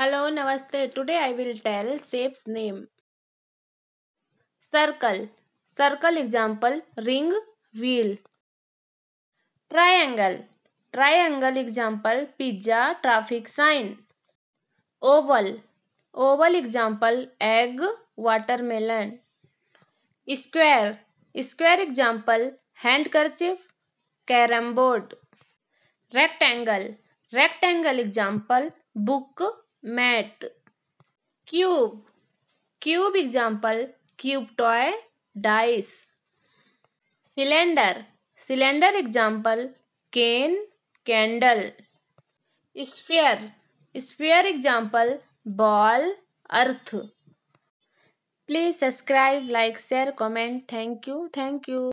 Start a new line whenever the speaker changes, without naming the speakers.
hello namaste today I will tell shapes name circle circle example ring wheel triangle triangle example pizza traffic sign oval oval example egg watermelon square square example handkerchief carrom board rectangle rectangle example book mat cube cube example cube toy dice cylinder cylinder example can candle sphere sphere example ball earth please subscribe like share comment thank you thank you